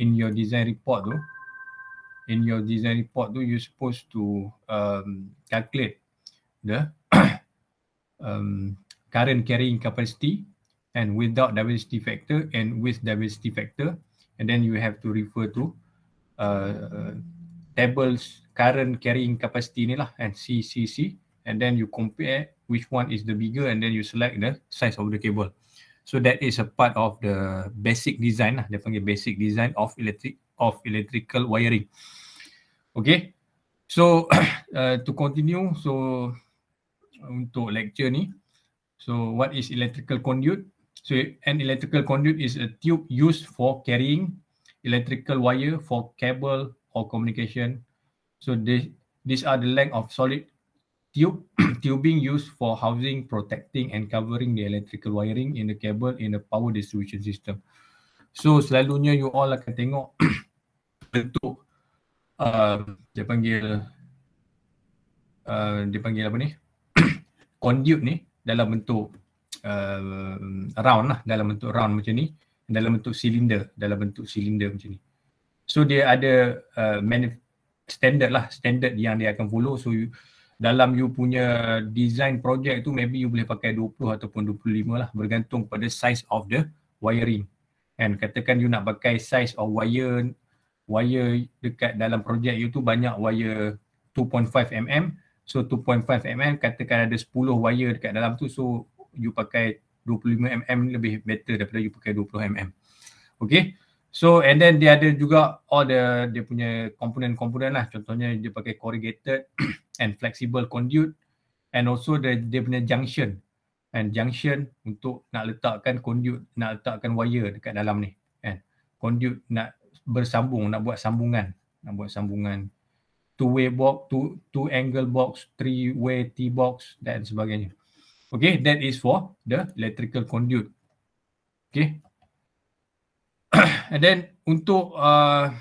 in your design report tu in your design report tu you supposed to um, calculate the um, current carrying capacity and without diversity factor and with diversity factor and then you have to refer to uh, tables current carrying capacity ni lah and CCC and then you compare which one is the bigger and then you select the size of the cable So that is a part of the basic design lah. Dia panggil basic design of electric of electrical wiring. Okay. So uh, to continue, so untuk lecture ni, so what is electrical conduit? So an electrical conduit is a tube used for carrying electrical wire for cable or communication. So this these are the length of solid tube tubing used for housing, protecting and covering the electrical wiring in the cable in the power distribution system. So selalunya you all akan tengok bentuk uh, dia panggil uh, dia panggil apa ni conduit ni dalam bentuk uh, round lah dalam bentuk round macam ni dalam bentuk silinder dalam bentuk silinder macam ni so dia ada uh, standard lah standard yang dia akan follow so you, dalam you punya design project tu maybe you boleh pakai 20 ataupun 25 lah bergantung pada size of the wiring and katakan you nak pakai size of wire wire dekat dalam project you tu banyak wire 2.5 mm so 2.5 mm katakan ada 10 wire dekat dalam tu so you pakai 25 mm lebih better daripada you pakai 20 mm okay So and then dia ada juga all the dia punya komponen-komponen lah contohnya dia pakai corrugated and flexible conduit and also the dia punya junction and junction untuk nak letakkan conduit nak letakkan wire dekat dalam ni kan conduit nak bersambung nak buat sambungan nak buat sambungan two way box two two angle box three way T box dan sebagainya okay that is for the electrical conduit okay and then untuk uh,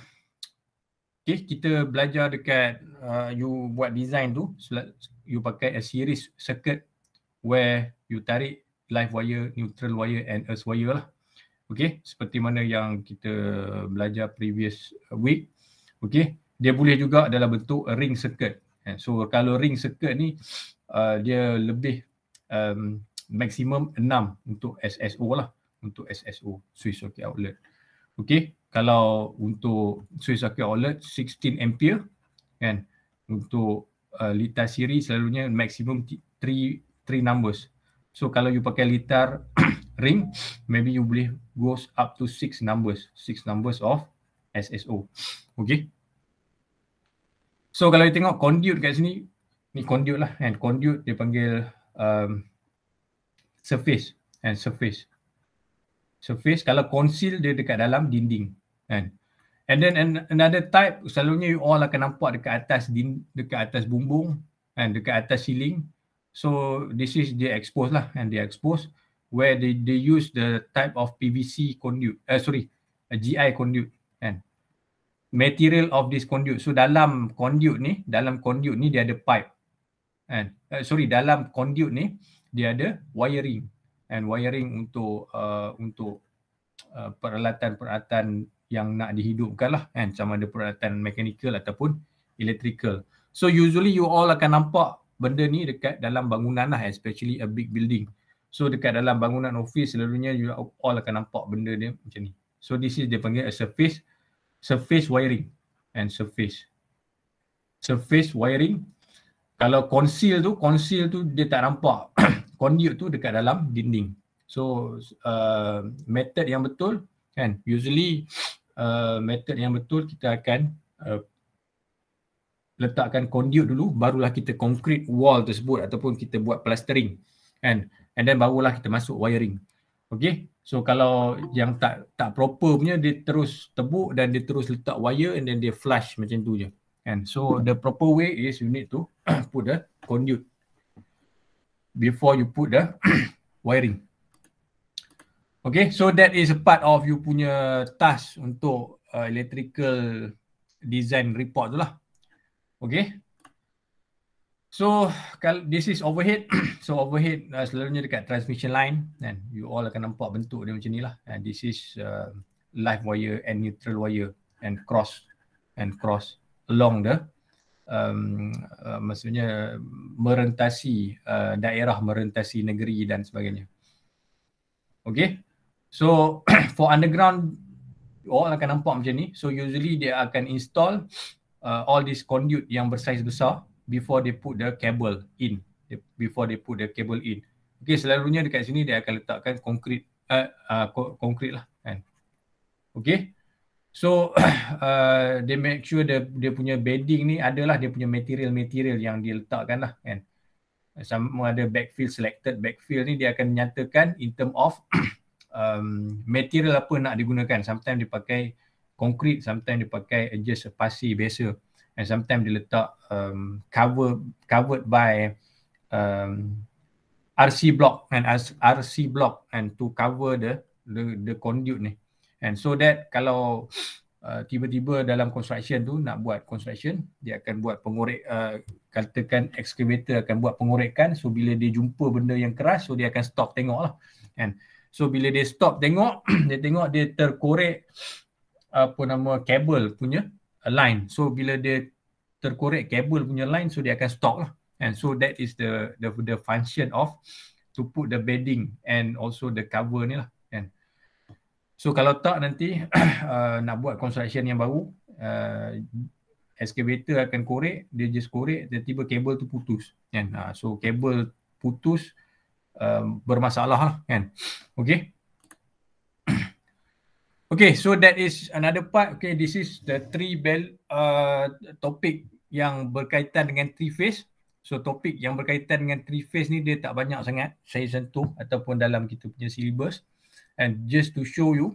Okay, kita belajar dekat uh, you buat design tu, you pakai a series circuit where you tarik live wire, neutral wire and earth wire lah. Okay, seperti mana yang kita belajar previous week. Okay, dia boleh juga dalam bentuk ring circuit. so kalau ring circuit ni uh, dia lebih um, maksimum 6 untuk SSO lah. Untuk SSO, switch socket outlet. Okay, kalau untuk Swiss Circuit OLED 16 ampere kan untuk uh, litar siri selalunya maksimum 3 3 numbers so kalau you pakai litar ring maybe you boleh goes up to 6 numbers 6 numbers of SSO okay so kalau you tengok conduit kat sini ni conduit lah kan conduit dia panggil um, surface and surface surface kalau conceal dia dekat dalam dinding kan and then another type selalunya you all akan nampak dekat atas din, dekat atas bumbung and dekat atas ceiling so this is the exposed lah and the exposed where they they use the type of pvc conduit eh, uh, sorry a gi conduit kan material of this conduit so dalam conduit ni dalam conduit ni dia ada pipe kan uh, sorry dalam conduit ni dia ada wiring and wiring untuk uh, untuk uh, peralatan-peralatan yang nak dihidupkan lah kan sama ada peralatan mechanical ataupun electrical. So usually you all akan nampak benda ni dekat dalam bangunan lah especially a big building. So dekat dalam bangunan office selalunya you all akan nampak benda dia macam ni. So this is dia panggil a surface surface wiring and surface surface wiring kalau conceal tu conceal tu dia tak nampak conduit tu dekat dalam dinding. So uh, method yang betul kan usually uh, method yang betul kita akan uh, letakkan conduit dulu barulah kita concrete wall tersebut ataupun kita buat plastering kan and then barulah kita masuk wiring. Okay so kalau yang tak tak proper punya dia terus tebuk dan dia terus letak wire and then dia flush macam tu je. And so the proper way is you need to put the conduit before you put the wiring. Okay, so that is a part of you punya task untuk uh, electrical design report tu lah. Okay. So, this is overhead. so, overhead uh, selalunya dekat transmission line. Then kan, you all akan nampak bentuk dia macam ni lah. And this is uh, live wire and neutral wire and cross and cross along the um, uh, maksudnya merentasi uh, daerah, merentasi negeri dan sebagainya. Okay, so for underground, orang akan nampak macam ni. So usually dia akan install uh, all this conduit yang bersaiz besar before they put the cable in, before they put the cable in. Okay, selalunya dekat sini dia akan letakkan concrete, uh, uh, konkrit lah kan. Okay. So uh, they make sure dia, dia punya bedding ni adalah dia punya material-material yang diletakkan lah kan. Sama ada backfill selected, backfill ni dia akan nyatakan in term of um, material apa nak digunakan. Sometimes dia pakai concrete, sometimes dia pakai just pasi biasa. And sometimes dia letak um, cover, covered by um, RC block and RC block and to cover the the, the conduit ni. And so that kalau uh, tiba-tiba dalam construction tu nak buat construction, dia akan buat pengorek, uh, katakan excavator akan buat pengorekan. So bila dia jumpa benda yang keras, so dia akan stop tengok lah. And so bila dia stop tengok, dia tengok dia terkorek apa nama kabel punya line. So bila dia terkorek kabel punya line, so dia akan stop lah. And so that is the the the function of to put the bedding and also the cover ni lah. So kalau tak nanti uh, nak buat construction yang baru, uh, excavator akan korek, dia just korek, tiba-tiba kabel tu putus. Kan? Uh, so kabel putus, uh, bermasalah lah kan. Okay. Okay, so that is another part. Okay, this is the three bell uh, topic yang berkaitan dengan three phase. So topik yang berkaitan dengan three phase ni dia tak banyak sangat saya sentuh ataupun dalam kita punya syllabus and just to show you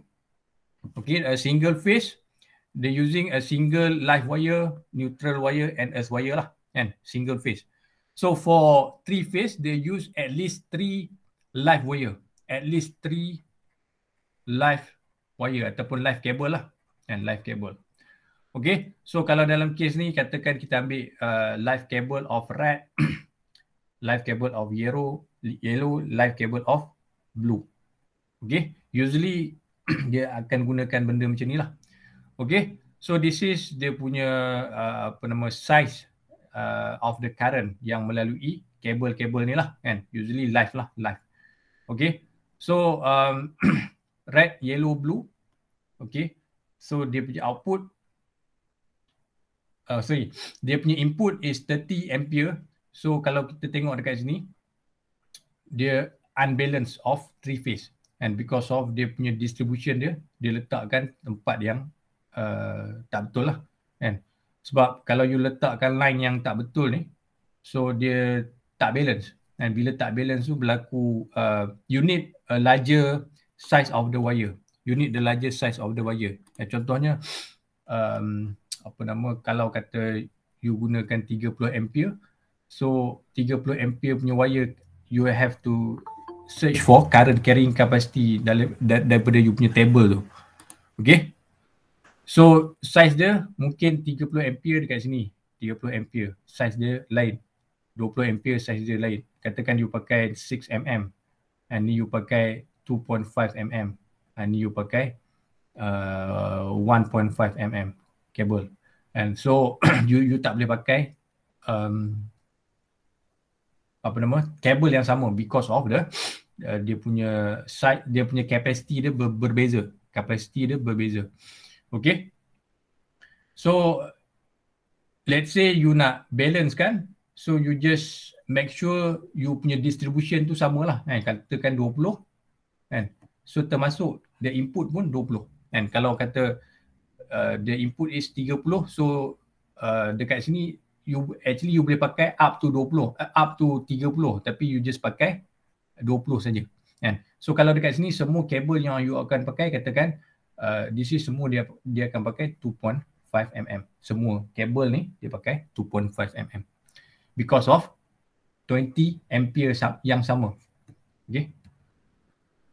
okay a single phase they using a single live wire neutral wire and s wire lah and single phase so for three phase they use at least three live wire at least three live wire ataupun live cable lah and live cable okay so kalau dalam case ni katakan kita ambil uh, live cable of red live cable of yellow yellow live cable of blue Okay, usually dia akan gunakan benda macam ni lah. Okay, so this is dia punya uh, apa nama size uh, of the current yang melalui kabel-kabel ni lah kan. Usually live lah, live. Okay, so um, red, yellow, blue. Okay, so dia punya output Uh, sorry, dia punya input is 30 ampere. So kalau kita tengok dekat sini, dia unbalanced of three phase and because of dia punya distribution dia dia letakkan tempat yang uh, tak betul lah And sebab kalau you letakkan line yang tak betul ni so dia tak balance and bila tak balance tu berlaku uh, you need a larger size of the wire you need the larger size of the wire and contohnya um, apa nama kalau kata you gunakan 30 ampere so 30 ampere punya wire you have to search for current carrying capacity dalam daripada you punya table tu. Okay. So size dia mungkin 30 ampere dekat sini. 30 ampere. Size dia lain. 20 ampere size dia lain. Katakan you pakai 6 mm. And ni you pakai 2.5 mm. And ni you pakai uh, 1.5 mm cable. And so you you tak boleh pakai um, apa nama kabel yang sama because of the uh, dia punya side dia punya capacity dia ber, berbeza capacity dia berbeza okay so let's say you nak balance kan so you just make sure you punya distribution tu samalah kan katakan 20 kan so termasuk the input pun 20 kan kalau kata uh, the input is 30 so uh, dekat sini you actually you boleh pakai up to 20 uh, eh, up to 30 tapi you just pakai 20 saja kan so kalau dekat sini semua kabel yang you akan pakai katakan uh, sini semua dia dia akan pakai 2.5 mm semua kabel ni dia pakai 2.5 mm because of 20 ampere yang sama okay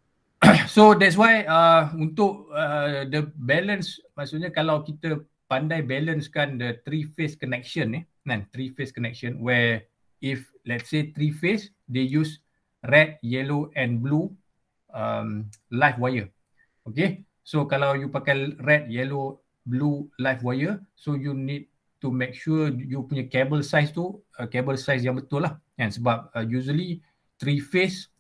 so that's why uh, untuk uh, the balance maksudnya kalau kita pandai balancekan the three phase connection ni eh, kan three phase connection where if let's say three phase they use red yellow and blue um live wire okay so kalau you pakai red yellow blue live wire so you need to make sure you punya cable size tu uh, cable size yang betul lah kan sebab uh, usually three phase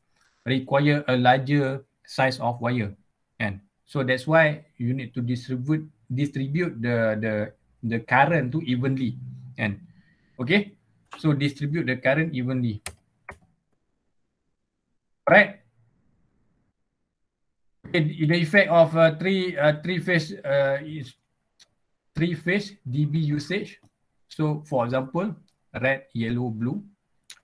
require a larger size of wire kan so that's why you need to distribute distribute the the the current to evenly kan Okay. So distribute the current evenly. Right. In the effect of uh, three uh, three phase uh, is three phase DB usage. So for example, red, yellow, blue.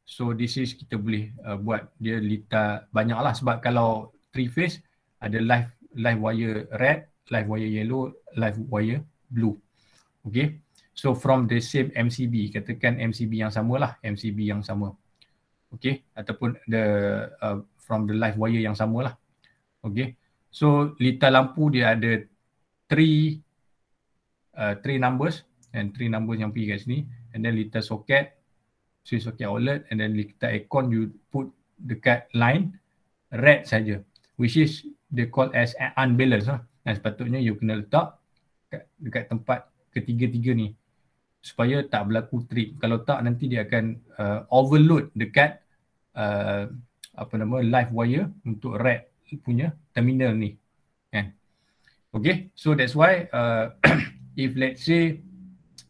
So this is kita boleh uh, buat dia lita banyak lah sebab kalau three phase ada live live wire red, live wire yellow, live wire blue. Okay. So from the same MCB, katakan MCB yang samalah, MCB yang sama. Okay, ataupun the uh, from the live wire yang samalah. Okay, so litar lampu dia ada three uh, three numbers and three numbers yang pergi kat sini and then litar soket, switch soket outlet and then litar aircon you put dekat line red saja which is they call as unbalanced lah. Dan sepatutnya you kena letak dekat, dekat tempat ketiga-tiga ni supaya tak berlaku trip. Kalau tak nanti dia akan uh, overload dekat uh, apa nama live wire untuk rack punya terminal ni. Kan? Okay, so that's why uh, if let's say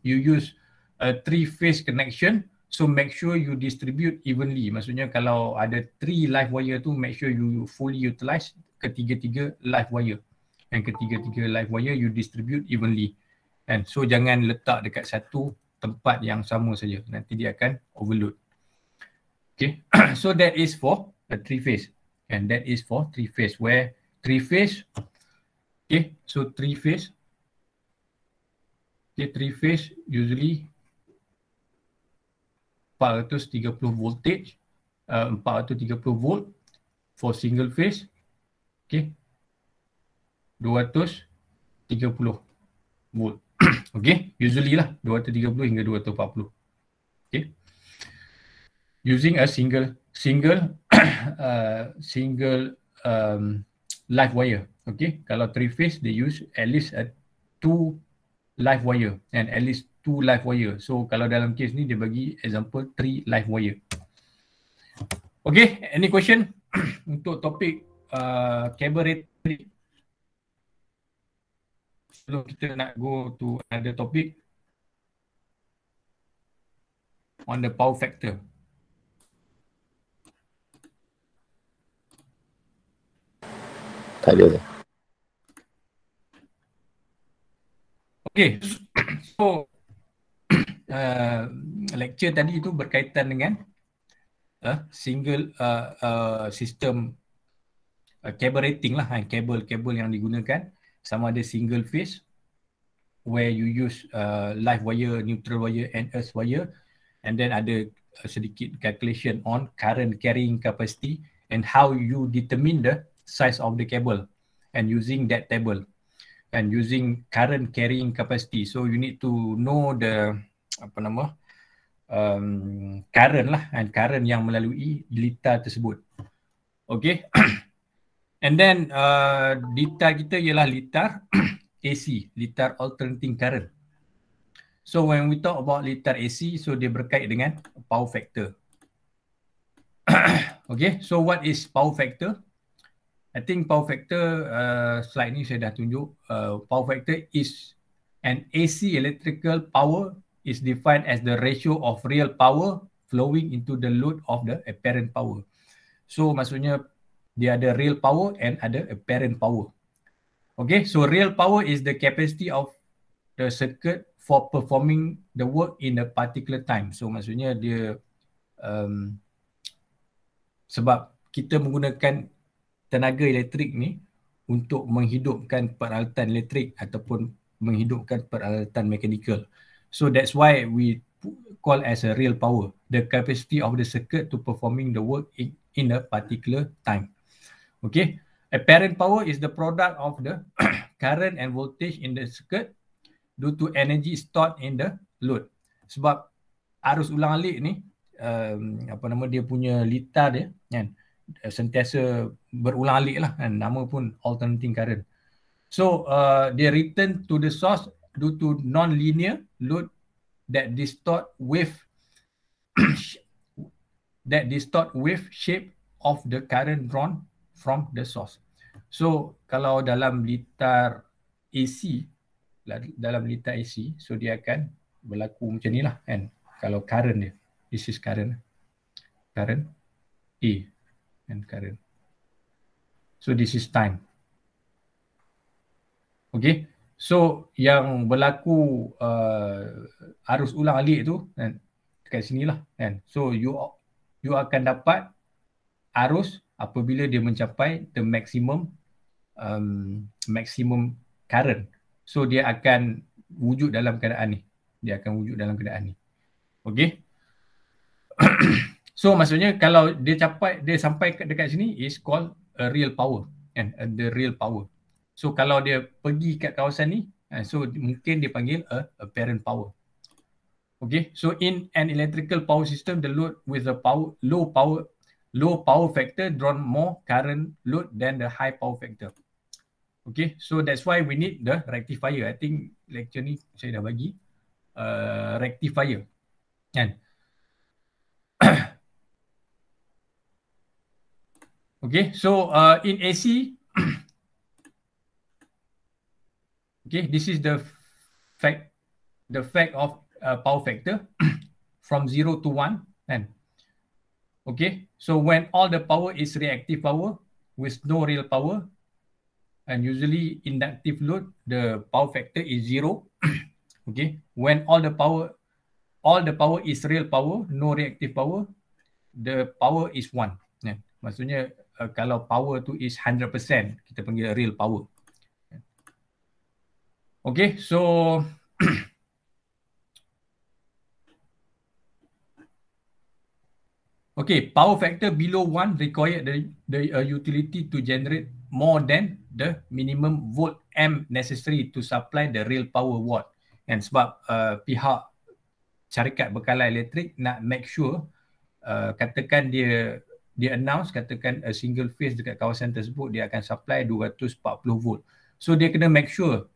you use a three phase connection, so make sure you distribute evenly. Maksudnya kalau ada three live wire tu, make sure you fully utilize ketiga-tiga live wire. And ketiga-tiga live wire you distribute evenly. Kan? So jangan letak dekat satu tempat yang sama saja. Nanti dia akan overload. Okay. so that is for the three phase. And that is for three phase where three phase. Okay. So three phase. Okay. Three phase usually 430 voltage. Uh, 430 volt for single phase. Okay. 230 volt. okay, usually lah 230 hingga 240. Okay. Using a single single uh, single um, live wire. Okay, kalau three phase, they use at least a two live wire and at least two live wire. So kalau dalam case ni, dia bagi example three live wire. Okay, any question untuk topik uh, cable rate? sebelum kita nak go to another topic on the power factor. Tak ada. Lah. Okay, so uh, lecture tadi itu berkaitan dengan uh, single uh, uh, system uh, cable rating lah, kabel-kabel ha, yang digunakan sama ada single phase where you use uh, live wire, neutral wire and earth wire and then ada uh, sedikit calculation on current carrying capacity and how you determine the size of the cable and using that table and using current carrying capacity so you need to know the apa nama um, current lah and current yang melalui litar tersebut okay And then uh, litar kita ialah litar AC, litar alternating current. So when we talk about litar AC, so dia berkait dengan power factor. okay, so what is power factor? I think power factor uh, slide ni saya dah tunjuk. Uh, power factor is an AC electrical power is defined as the ratio of real power flowing into the load of the apparent power. So maksudnya dia ada real power and ada apparent power. Okay, so real power is the capacity of the circuit for performing the work in a particular time. So maksudnya dia um, sebab kita menggunakan tenaga elektrik ni untuk menghidupkan peralatan elektrik ataupun menghidupkan peralatan mekanikal. So that's why we call as a real power, the capacity of the circuit to performing the work in a particular time. Okay. Apparent power is the product of the current and voltage in the circuit due to energy stored in the load. Sebab arus ulang alik ni, um, apa nama dia punya litar dia, kan? Eh, sentiasa berulang alik lah. Kan? Nama pun alternating current. So, uh, they return to the source due to non-linear load that distort wave that distort wave shape of the current drawn from the source. So kalau dalam litar AC, dalam litar AC, so dia akan berlaku macam ni lah kan. Kalau current dia, this is current, current A and current. So this is time. Okay, so yang berlaku uh, arus ulang alik tu kan, dekat sini lah kan. So you you akan dapat arus apabila dia mencapai the maximum um, maximum current. So dia akan wujud dalam keadaan ni. Dia akan wujud dalam keadaan ni. Okay. so maksudnya kalau dia capai, dia sampai dekat sini is called a real power. And uh, the real power. So kalau dia pergi kat kawasan ni, uh, so mungkin dia panggil a apparent power. Okay, so in an electrical power system, the load with a power, low power low power factor draw more current load than the high power factor. Okay, so that's why we need the rectifier. I think lecture ni saya dah bagi uh, rectifier. Kan? okay, so uh, in AC, okay, this is the fact, the fact of uh, power factor from zero to one. Kan? Okay, so when all the power is reactive power with no real power, and usually inductive load, the power factor is zero. okay, when all the power, all the power is real power, no reactive power, the power is one. Yeah. Maksudnya uh, kalau power tu is 100%, kita panggil real power. Okay, so Okay, power factor below 1 require the, the uh, utility to generate more than the minimum volt M necessary to supply the real power watt. And sebab uh, pihak syarikat bekalan elektrik nak make sure uh, katakan dia dia announce katakan a single phase dekat kawasan tersebut dia akan supply 240 volt. So dia kena make sure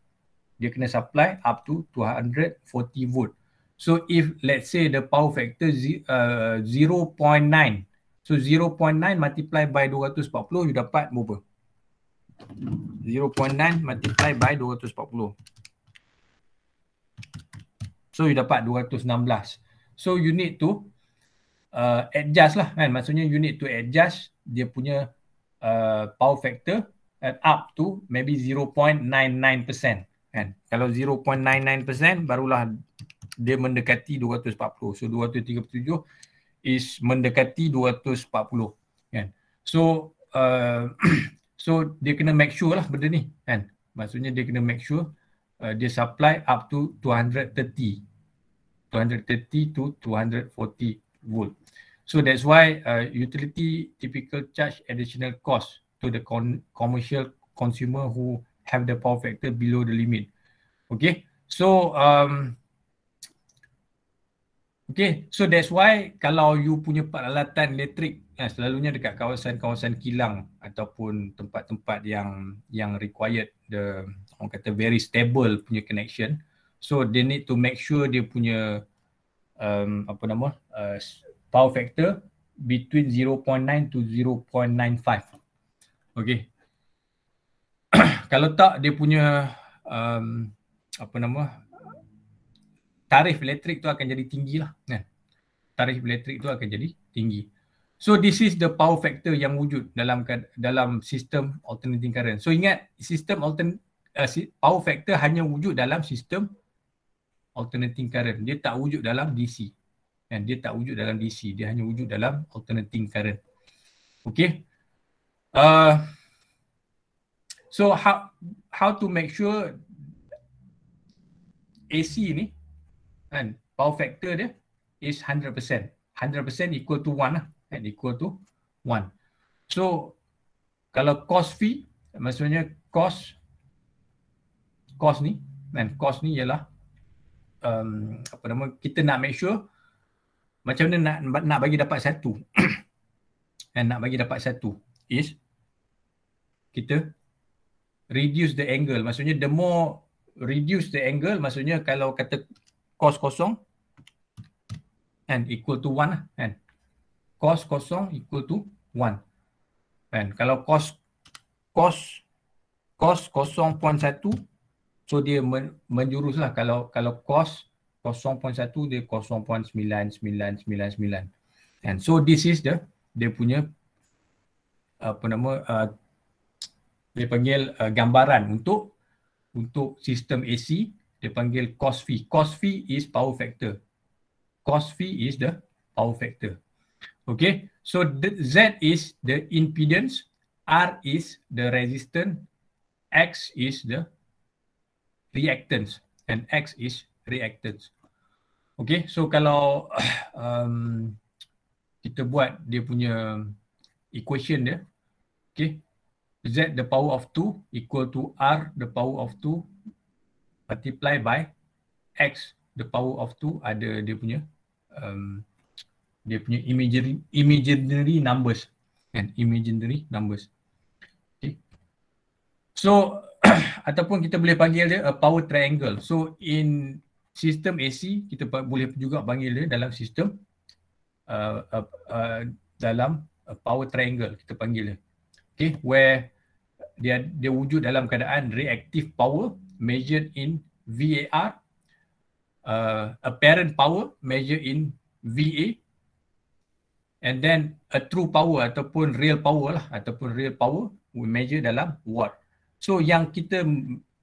dia kena supply up to 240 volt. So if let's say the power factor z- uh, 0.9. So 0.9 multiply by 240 you dapat berapa? 0.9 multiply by 240. So you dapat 216. So you need to uh, adjust lah kan. Maksudnya you need to adjust dia punya uh, power factor at up to maybe 0.99%. Kan? Kalau 0.99% barulah dia mendekati 240. So 237 is mendekati 240 kan. So uh, so dia kena make sure lah benda ni kan. Maksudnya dia kena make sure uh, dia supply up to 230. 230 to 240 volt. So that's why uh, utility typical charge additional cost to the con- commercial consumer who have the power factor below the limit. Okay. So um, Okay, so that's why kalau you punya peralatan elektrik ya, selalunya dekat kawasan-kawasan kilang ataupun tempat-tempat yang yang required the orang kata very stable punya connection. So they need to make sure dia punya um, apa nama uh, power factor between 0.9 to 0.95. Okay. kalau tak dia punya um, apa nama tarif elektrik tu akan jadi tinggi lah kan tarif elektrik tu akan jadi tinggi so this is the power factor yang wujud dalam dalam sistem alternating current so ingat sistem altern uh, power factor hanya wujud dalam sistem alternating current dia tak wujud dalam DC kan dia tak wujud dalam DC dia hanya wujud dalam alternating current Okay. uh, so how how to make sure AC ni kan power factor dia is 100% 100% equal to 1 lah kan equal to 1 so kalau cost fee maksudnya cost cost ni kan cost ni ialah um, apa nama kita nak make sure macam mana nak nak bagi dapat satu kan nak bagi dapat satu is kita reduce the angle maksudnya the more reduce the angle maksudnya kalau kata cos kosong and equal to 1 lah kan. Cos kosong equal to 1. And kalau cos cos cos 0.1 so dia men, menjurus lah kalau kalau cos 0.1 dia 0.9999. And kan? so this is the dia punya apa nama uh, dia panggil uh, gambaran untuk untuk sistem AC dia panggil cos phi, cos phi is power factor. cos phi is the power factor. Okay, so the Z is the impedance, R is the resistance, X is the reactance and X is reactance. Okay, so kalau um, kita buat dia punya equation dia, okay, Z the power of 2 equal to R the power of 2 multiply by x the power of 2 ada dia punya um, dia punya imaginary imaginary numbers kan imaginary numbers okay. so ataupun kita boleh panggil dia a power triangle so in sistem AC kita boleh juga panggil dia dalam sistem uh, uh, uh, dalam a power triangle kita panggil dia okay where dia dia wujud dalam keadaan reactive power measured in VAR, uh, apparent power measured in VA, and then a true power ataupun real power lah, ataupun real power we measure dalam watt. So yang kita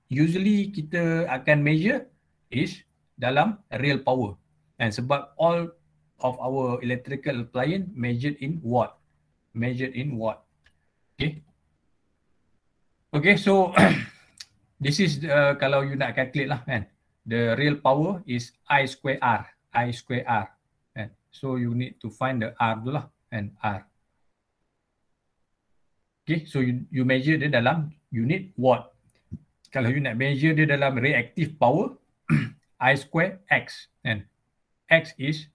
usually kita akan measure is dalam real power. And sebab all of our electrical appliance measured in watt. Measured in watt. Okay. Okay, so this is the, uh, kalau you nak calculate lah kan the real power is i square r i square r kan so you need to find the r tu lah kan r okay so you, you measure dia dalam unit watt kalau you nak measure dia dalam reactive power i square x kan x is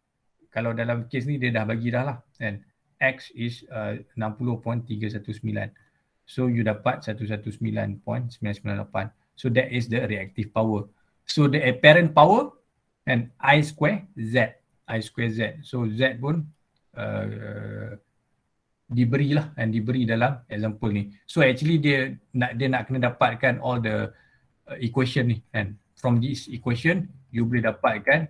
kalau dalam case ni dia dah bagi dah lah kan x is uh, 60.319 So you dapat 119.998. So that is the reactive power. So the apparent power and I square Z. I square Z. So Z pun uh, diberi lah and diberi dalam example ni. So actually dia nak, dia nak kena dapatkan all the uh, equation ni And From this equation, you boleh dapatkan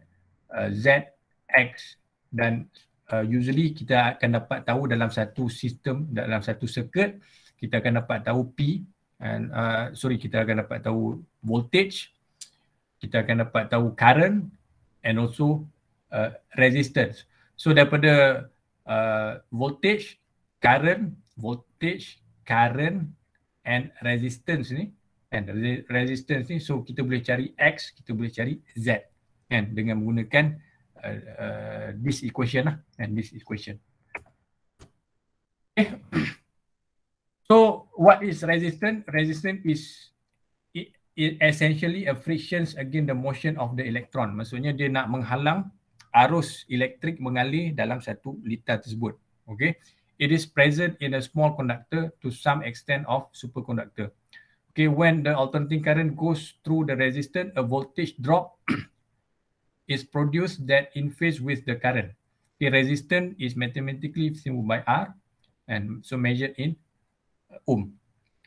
uh, Z, X dan uh, usually kita akan dapat tahu dalam satu sistem, dalam satu circuit kita akan dapat tahu P and uh, sorry kita akan dapat tahu voltage kita akan dapat tahu current and also uh, resistance so daripada uh, voltage current voltage current and resistance ni and resistance ni so kita boleh cari x kita boleh cari z kan dengan menggunakan uh, uh, this equation lah and this equation okay eh, So what is resistance? Resistance is it, it essentially a friction against the motion of the electron. Maksudnya dia nak menghalang arus elektrik mengalir dalam satu litar tersebut. Okay. It is present in a small conductor to some extent of superconductor. Okay, when the alternating current goes through the resistor, a voltage drop is produced that in phase with the current. The resistance is mathematically symbol by R and so measured in ohm.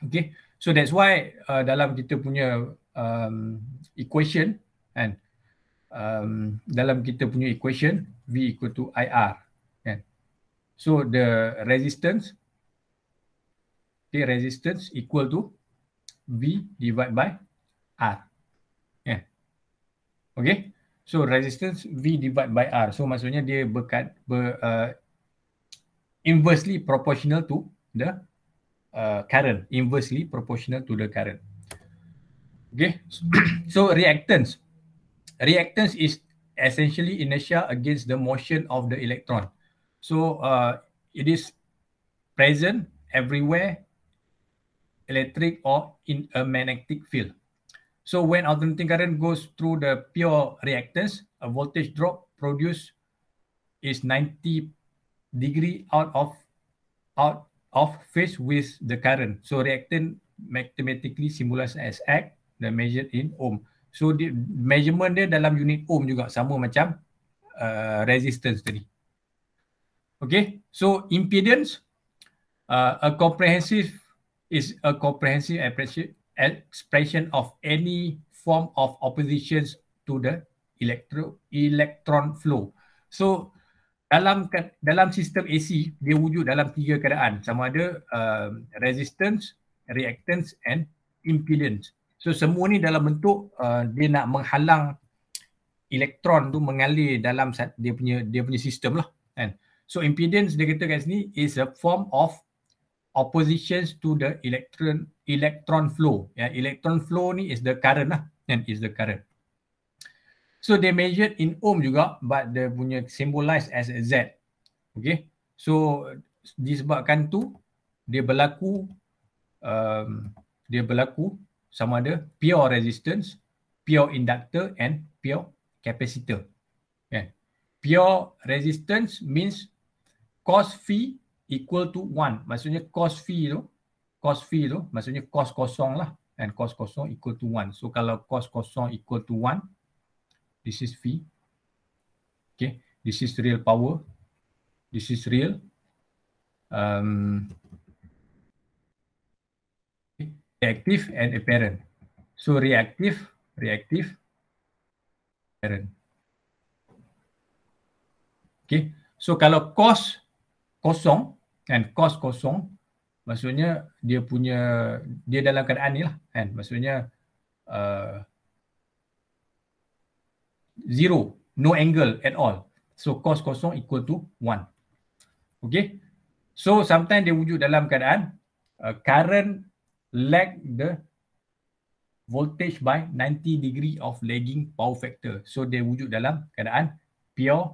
Okay, so that's why uh, dalam kita punya um, equation kan, um, dalam kita punya equation V equal to IR kan. So the resistance, okay, resistance equal to V divided by R. Yeah. Kan? Okay, so resistance V divided by R. So maksudnya dia berkat, ber, uh, inversely proportional to the Uh, current, inversely proportional to the current. Okay, so reactance. Reactance is essentially inertia against the motion of the electron. So uh, it is present everywhere, electric or in a magnetic field. So when alternating current goes through the pure reactance, a voltage drop produced is 90 degree out of out of phase with the current. So reactant mathematically simulas as X dan measured in ohm. So the measurement dia dalam unit ohm juga sama macam uh, resistance tadi. Okay, so impedance uh, a comprehensive is a comprehensive expression of any form of oppositions to the electro electron flow. So dalam dalam sistem AC dia wujud dalam tiga keadaan sama ada uh, resistance, reactance and impedance. So semua ni dalam bentuk uh, dia nak menghalang elektron tu mengalir dalam dia punya dia punya sistem lah kan. So impedance dia kata kat sini is a form of opposition to the electron electron flow. Ya yeah, electron flow ni is the current lah and is the current. So they measured in ohm juga but the punya symbolized as a Z. Okay. So disebabkan tu dia berlaku um, dia berlaku sama ada pure resistance, pure inductor and pure capacitor. Yeah. Pure resistance means cos phi equal to 1. Maksudnya cos phi tu, cos phi tu maksudnya cost kosong lah and cost kosong equal to 1. So kalau cost kosong equal to 1, this is V. Okay, this is real power. This is real. Um, reactive and apparent. So reactive, reactive, apparent. Okay, so kalau cos kosong and cos kosong, maksudnya dia punya dia dalam keadaan ni lah, kan? Maksudnya uh, zero no angle at all so cos kosong equal to one okay so sometimes dia wujud dalam keadaan uh, current lag the voltage by 90 degree of lagging power factor so dia wujud dalam keadaan pure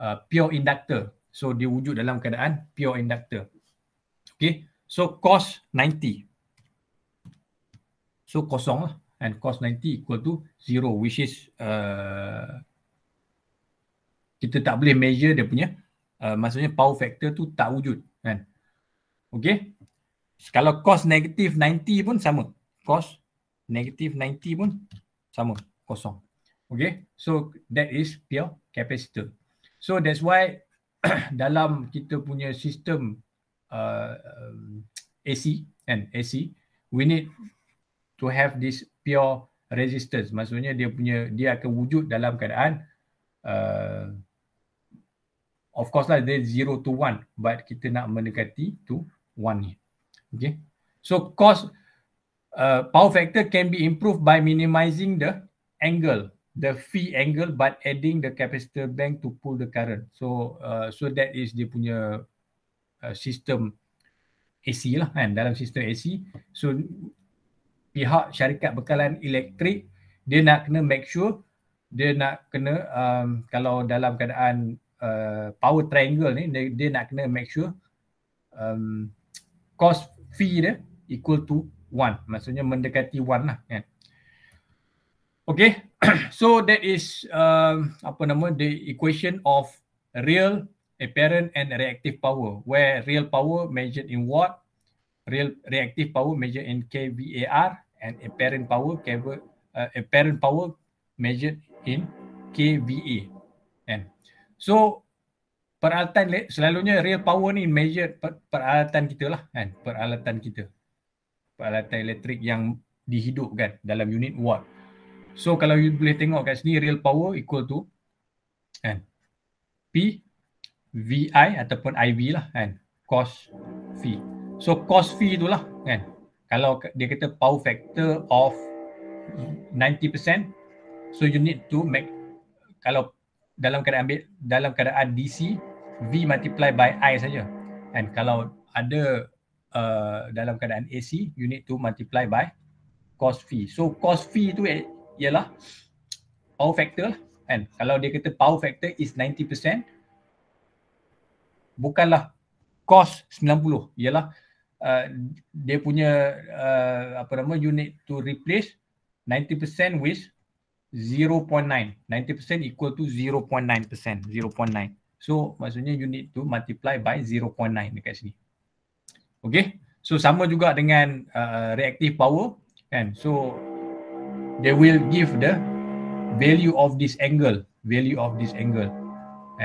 uh, pure inductor so dia wujud dalam keadaan pure inductor okay so cos 90 so kosong lah and cos 90 equal to zero, which is uh, kita tak boleh measure dia punya uh, maksudnya power factor tu tak wujud kan okey kalau cos negative 90 pun sama cos negative 90 pun sama kosong okey so that is pure capacitor so that's why dalam kita punya sistem uh, um, AC and AC we need to have this pure resistance maksudnya dia punya dia akan wujud dalam keadaan uh, of course lah dia 0 to 1 but kita nak mendekati to 1 ni okay so cost uh, power factor can be improved by minimizing the angle the phi angle but adding the capacitor bank to pull the current so uh, so that is dia punya uh, system AC lah kan dalam sistem AC so pihak syarikat bekalan elektrik dia nak kena make sure dia nak kena um, kalau dalam keadaan uh, power triangle ni dia, dia nak kena make sure um, cost fee dia equal to one, maksudnya mendekati one lah kan okay so that is um, apa nama the equation of real apparent and reactive power where real power measured in watt real reactive power measured in kvar and apparent power kv, uh, apparent power measured in kva and so peralatan selalunya real power ni measured per, peralatan kita lah kan peralatan kita peralatan elektrik yang dihidupkan dalam unit watt so kalau you boleh tengok kat sini real power equal to kan p vi ataupun iv lah kan cos v So cost fee tu lah kan. Kalau dia kata power factor of 90%, so you need to make kalau dalam keadaan ambil dalam keadaan DC V multiply by I saja. And kalau ada uh, dalam keadaan AC, you need to multiply by cost fee. So cost fee tu ialah power factor lah kan. Kalau dia kata power factor is 90%, bukanlah cos 90 ialah uh, dia punya uh, apa nama unit to replace 90% with 0.9 90% equal to 0.9% 0.9 so maksudnya you need to multiply by 0.9 dekat sini okay so sama juga dengan uh, reactive power kan so they will give the value of this angle value of this angle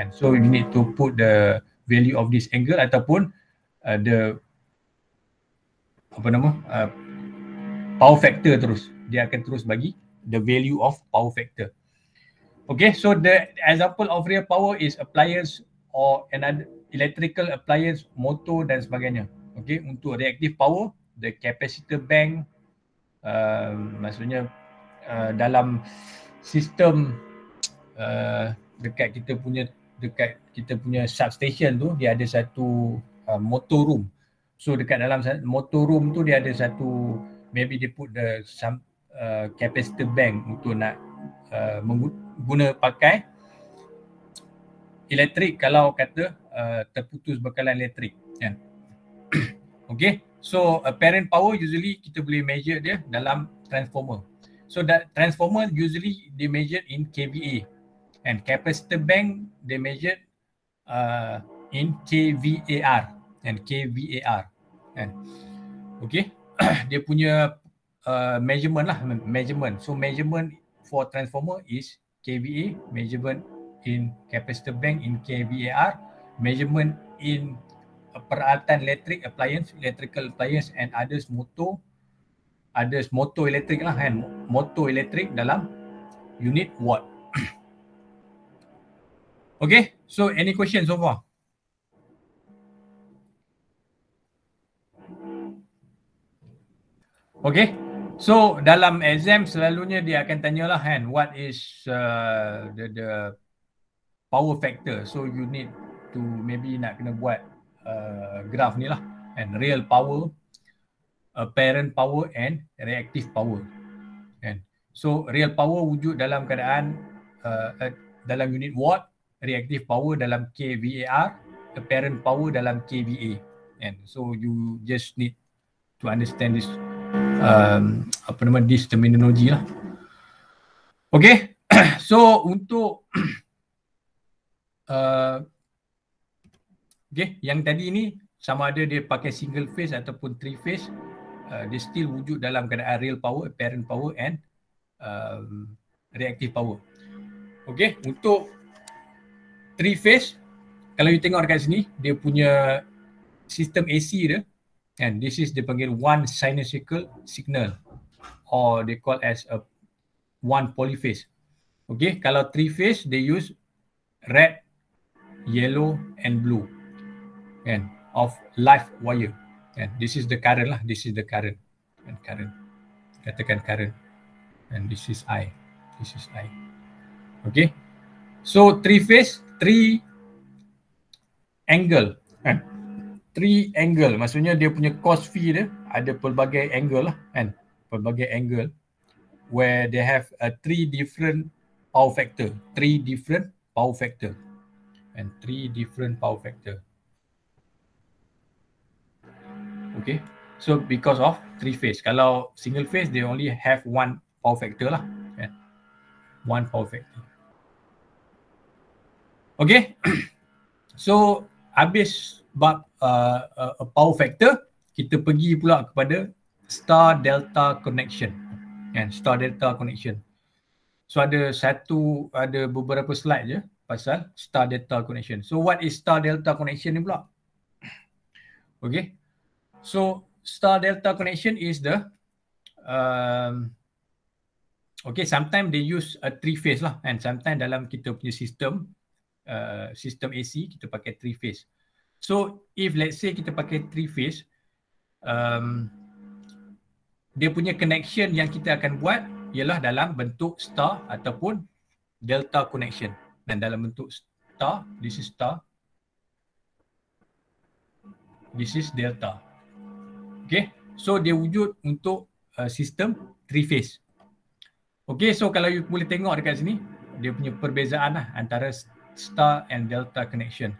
and so you need to put the value of this angle ataupun uh, the apa nama uh, power factor terus dia akan terus bagi the value of power factor okay so the example of real power is appliance or another electrical appliance motor dan sebagainya okay untuk reactive power the capacitor bank uh, maksudnya uh, dalam sistem uh, dekat kita punya dekat kita punya substation tu dia ada satu uh, motor room So dekat dalam motor room tu dia ada satu maybe dia put the some uh, capacitor bank untuk nak uh, mengguna pakai elektrik kalau kata uh, terputus bekalan elektrik Yeah. Kan? okay so apparent power usually kita boleh measure dia dalam transformer. So that transformer usually they measure in kVA and capacitor bank they measure uh, in kVAR and KVAR kan okey dia punya uh, measurement lah measurement so measurement for transformer is KVA measurement in capacitor bank in KVAR measurement in peralatan electric appliance electrical appliance and others motor ada motor elektrik lah kan motor elektrik dalam unit watt okay so any question so far Okay. So dalam exam selalunya dia akan tanyalah kan what is uh, the the power factor. So you need to maybe nak kena buat uh, graph ni lah and real power apparent power and reactive power. And so real power wujud dalam keadaan uh, dalam unit watt, reactive power dalam kVAR, apparent power dalam kVA. And so you just need to understand this um, apa nama this terminology lah. Okay, so untuk uh, okay, yang tadi ni sama ada dia pakai single phase ataupun three phase, uh, dia still wujud dalam keadaan real power, apparent power and um, reactive power. Okay, untuk three phase, kalau you tengok dekat sini, dia punya sistem AC dia, And this is the panggil one sinusical signal or they call as a one polyphase. Okay, kalau three phase they use red, yellow and blue. And of live wire. And this is the current lah, this is the current. And current. Katakan current. And this is I. This is I. Okay. So three phase, three angle. And three angle maksudnya dia punya cos phi dia ada pelbagai angle lah kan pelbagai angle where they have a three different power factor three different power factor and three different power factor okay so because of three phase kalau single phase they only have one power factor lah kan one power factor okay so habis bab uh, uh, a power factor kita pergi pula kepada star delta connection kan star delta connection so ada satu ada beberapa slide je pasal star delta connection so what is star delta connection ni pula okay so star delta connection is the um, Okay, sometimes they use a three phase lah and sometimes dalam kita punya sistem uh, sistem AC kita pakai three phase. So if let's say kita pakai three phase um, Dia punya connection yang kita akan buat Ialah dalam bentuk star ataupun delta connection Dan dalam bentuk star, this is star This is delta Okay, so dia wujud untuk uh, sistem three phase Okay, so kalau you boleh tengok dekat sini Dia punya perbezaan lah antara star and delta connection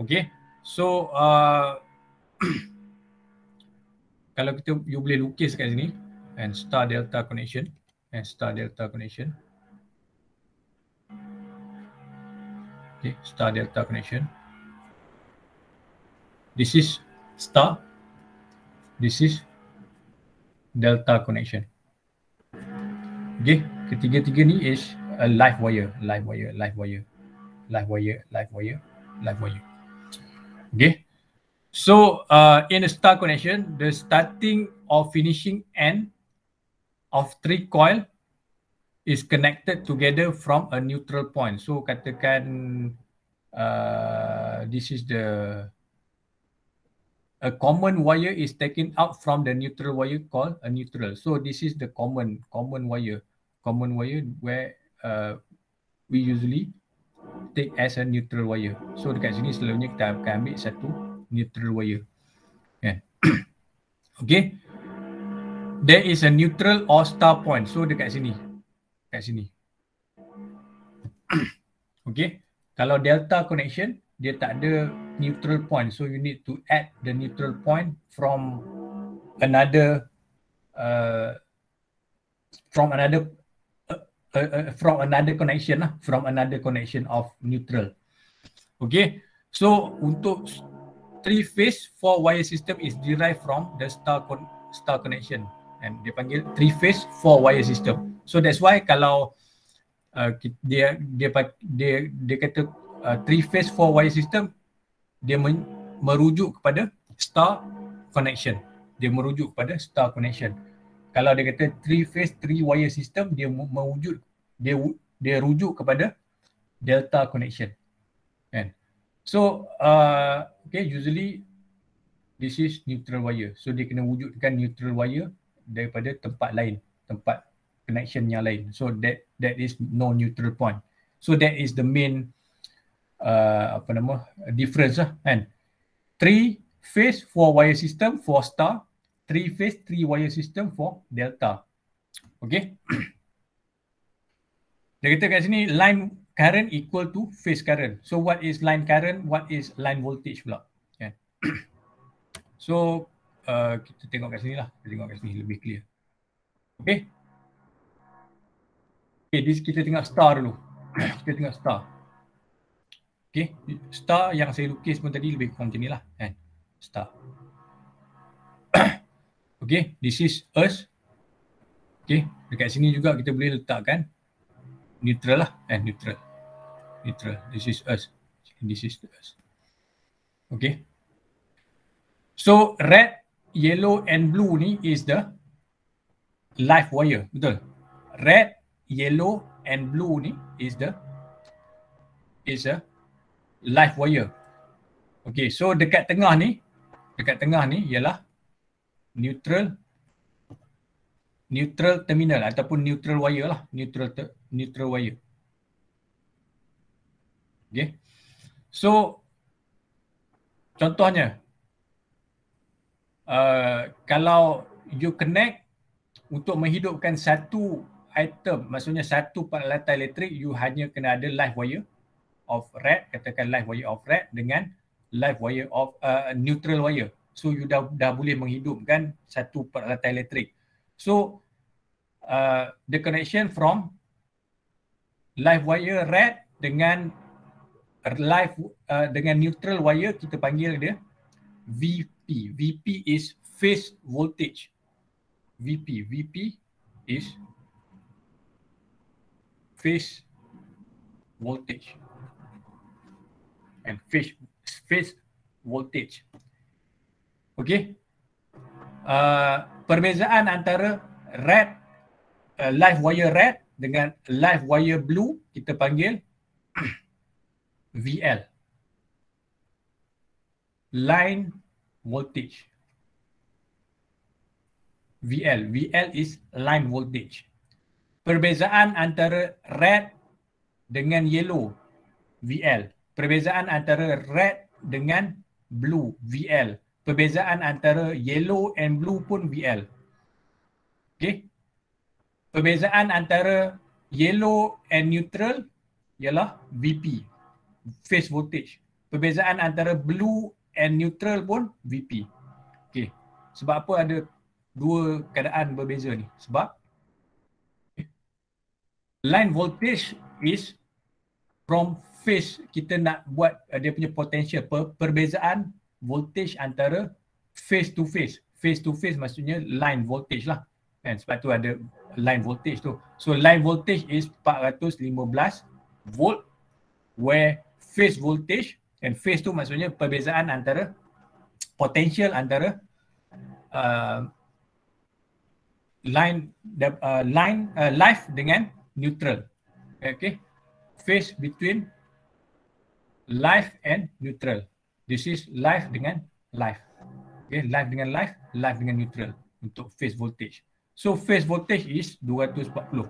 Okay, So uh, kalau kita you boleh lukis kat sini and star delta connection and star delta connection. Okay, star delta connection. This is star. This is delta connection. Okay, ketiga-tiga ni is a live wire, live wire, live wire, live wire, live wire, live wire. Live wire. Okay. So uh, in a star connection, the starting or finishing end of three coil is connected together from a neutral point. So katakan uh, this is the a common wire is taken out from the neutral wire called a neutral. So this is the common common wire, common wire where uh, we usually take as a neutral wire. So dekat sini selalunya kita akan ambil satu neutral wire. Kan? okay. There is a neutral or star point. So dekat sini. Dekat sini. okay. Kalau delta connection, dia tak ada neutral point. So you need to add the neutral point from another uh, from another Uh, uh, from another connection lah from another connection of neutral okay so untuk three phase four wire system is derived from the star con- star connection and dia panggil three phase four wire system so that's why kalau uh, dia dia dia dia kata uh, three phase four wire system dia men- merujuk kepada star connection dia merujuk kepada star connection kalau dia kata three phase three wire system dia mewujud dia dia rujuk kepada delta connection kan so uh, okay usually this is neutral wire so dia kena wujudkan neutral wire daripada tempat lain tempat connection yang lain so that that is no neutral point so that is the main uh, apa nama difference lah kan three phase four wire system four star three phase three wire system for delta okay. dia kata kat sini line current equal to phase current so what is line current what is line voltage pula okay. so uh, kita tengok kat sini lah kita tengok kat sini lebih clear Okay. Okay, this kita tengok star dulu kita tengok star Okay, star yang saya lukis pun tadi lebih kurang macam nilah kan eh. star Okay, this is us. Okay, dekat sini juga kita boleh letakkan neutral lah. Eh, neutral. Neutral. This is earth. This is us. Okay. So, red, yellow and blue ni is the life wire. Betul? Red, yellow and blue ni is the is a life wire. Okay, so dekat tengah ni, dekat tengah ni ialah neutral neutral terminal ataupun neutral wire lah neutral ter, neutral wire Okay, so contohnya uh, kalau you connect untuk menghidupkan satu item maksudnya satu peralatan elektrik you hanya kena ada live wire of red katakan live wire of red dengan live wire of uh, neutral wire So you dah dah boleh menghidupkan satu peralatan elektrik. So uh, the connection from live wire red dengan live uh, dengan neutral wire kita panggil dia VP. VP is phase voltage. VP VP is phase voltage and phase phase voltage Okey. Uh, perbezaan antara red uh, live wire red dengan live wire blue kita panggil VL. Line voltage. VL, VL is line voltage. Perbezaan antara red dengan yellow VL. Perbezaan antara red dengan blue VL perbezaan antara yellow and blue pun BL, Okay. Perbezaan antara yellow and neutral ialah VP, phase voltage. Perbezaan antara blue and neutral pun VP. Okay. Sebab apa ada dua keadaan berbeza ni? Sebab line voltage is from phase kita nak buat eh, dia punya potential perbezaan voltage antara face to face, face to face maksudnya line voltage lah. Kan? Sebab tu ada line voltage tu. So line voltage is 415 volt where face voltage and face tu maksudnya perbezaan antara potential antara uh, line the uh, line uh, live dengan neutral. Okay. face between live and neutral. This is live dengan live. Okay, live dengan live, live dengan neutral untuk phase voltage. So phase voltage is 240.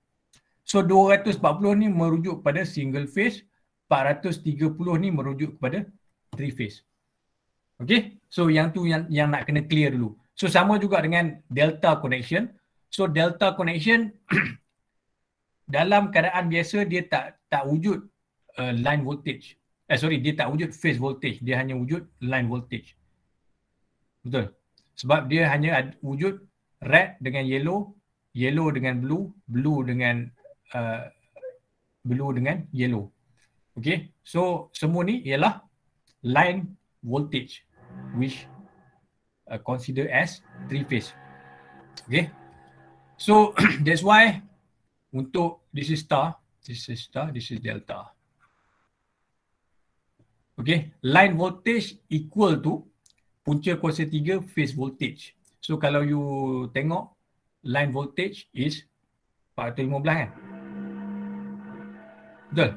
so 240 ni merujuk pada single phase, 430 ni merujuk kepada three phase. Okay, so yang tu yang yang nak kena clear dulu. So sama juga dengan delta connection. So delta connection dalam keadaan biasa dia tak tak wujud uh, line voltage eh sorry dia tak wujud phase voltage dia hanya wujud line voltage betul sebab dia hanya wujud red dengan yellow yellow dengan blue blue dengan uh, blue dengan yellow okay so semua ni ialah line voltage which uh, consider as three phase okay so that's why untuk this is star this is star this is delta Okay, line voltage equal to punca kuasa 3 phase voltage. So kalau you tengok line voltage is 415 kan? Betul?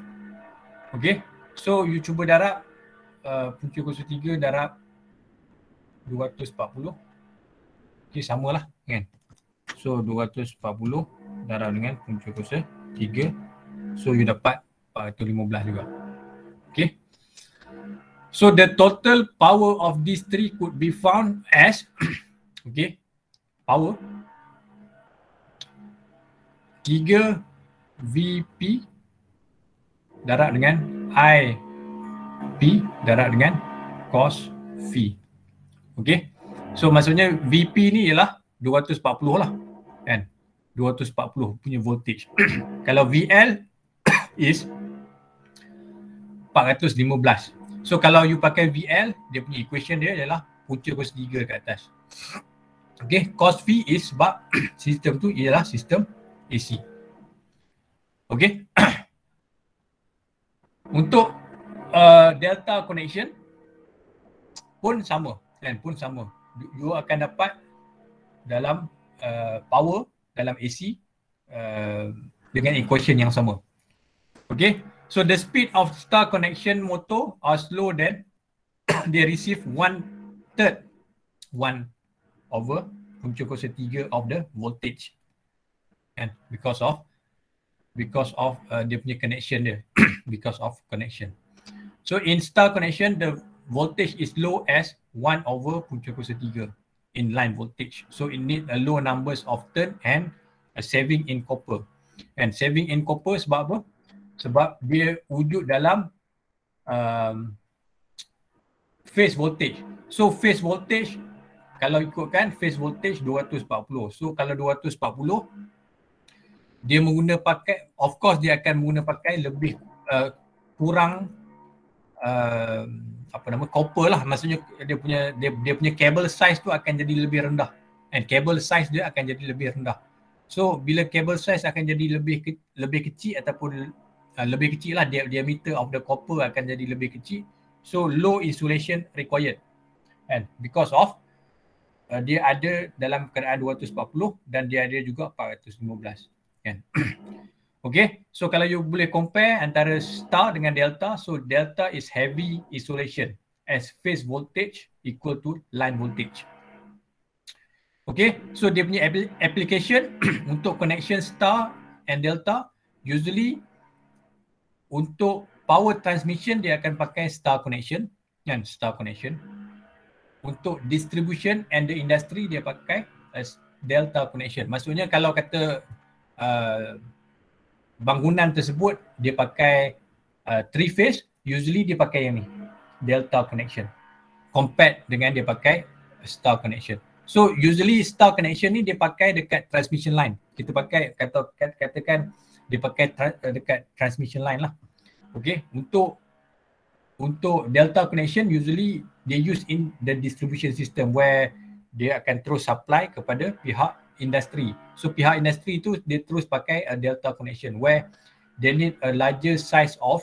Okay, so you cuba darab uh, punca kuasa 3 darab 240. Okay, samalah kan? So 240 darab dengan punca kuasa 3. So you dapat 415 juga. Okay. So the total power of these three could be found as, okay, power 3 VP darat dengan I, p darat dengan cos V. Okay, so maksudnya VP ni ialah 240 lah kan. 240 punya voltage. Kalau VL is 415 So kalau you pakai VL, dia punya equation dia ialah punca kos 3 ke atas. Okay, cos V is sebab sistem tu ialah sistem AC. Okay. Untuk uh, delta connection pun sama. Kan? Pun sama. You akan dapat dalam uh, power, dalam AC uh, dengan equation yang sama. Okay. So the speed of star connection motor are slow than they receive one third one over puncak kuasa tiga of the voltage and because of because of uh, dia punya connection dia because of connection. So in star connection the voltage is low as 1 over puncak kuasa tiga in line voltage. So it need a low numbers of turn and a saving in copper. And saving in copper sebab apa? sebab dia wujud dalam um, phase voltage. So phase voltage kalau ikutkan phase voltage 240. So kalau 240 dia menggunakan pakai of course dia akan menggunakan pakai lebih uh, kurang uh, apa nama copper lah maksudnya dia punya dia, dia punya cable size tu akan jadi lebih rendah and cable size dia akan jadi lebih rendah. So bila cable size akan jadi lebih ke, lebih kecil ataupun Ah, lebih kecil lah diameter of the copper akan jadi lebih kecil so low insulation required and because of uh, dia ada dalam keadaan 240 dan dia ada juga 415 kan okay so kalau you boleh compare antara star dengan delta so delta is heavy insulation as phase voltage equal to line voltage okay so dia punya application untuk connection star and delta usually untuk power transmission dia akan pakai star connection kan star connection untuk distribution and the industry dia pakai as eh, delta connection maksudnya kalau kata uh, bangunan tersebut dia pakai uh, eh, three phase usually dia pakai yang ni delta connection compared dengan dia pakai star connection so usually star connection ni dia pakai dekat transmission line kita pakai kata katakan dia pakai tra- dekat transmission line lah. Okay, untuk untuk delta connection usually they use in the distribution system where dia akan terus supply kepada pihak industri. So pihak industri tu dia terus pakai a delta connection where they need a larger size of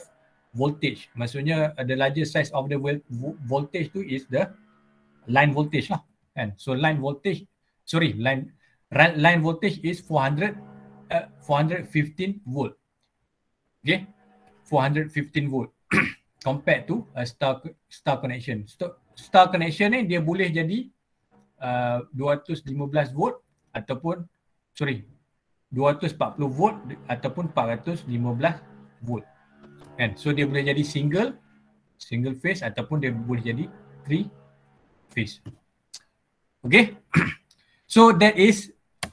voltage. Maksudnya the larger size of the voltage tu is the line voltage lah. And so line voltage, sorry line line voltage is 400 415 volt. Okay. 415 volt. Compared to a uh, star star connection. Star star connection ni dia boleh jadi uh, 215 volt ataupun sorry 240 volt ataupun 415 volt. Kan? So dia boleh jadi single single phase ataupun dia boleh jadi three phase. Okay. so that is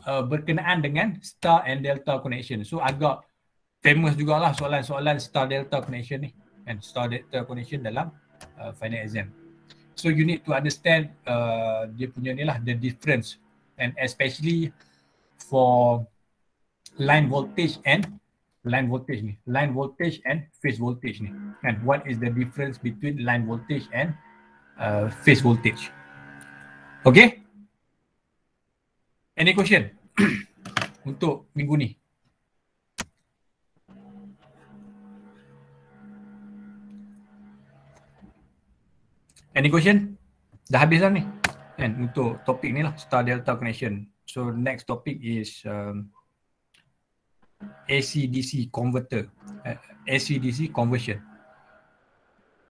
uh, berkenaan dengan star and delta connection. So agak famous jugalah soalan-soalan star delta connection ni and star delta connection dalam uh, final exam. So you need to understand uh, dia punya ni lah the difference and especially for line voltage and line voltage ni. Line voltage and phase voltage ni. And what is the difference between line voltage and uh, phase voltage. Okay? Any question untuk minggu ni? Any question? Dah habis dah ni. Kan untuk topik ni lah star delta connection. So next topic is um, AC DC converter. Uh, AC DC conversion.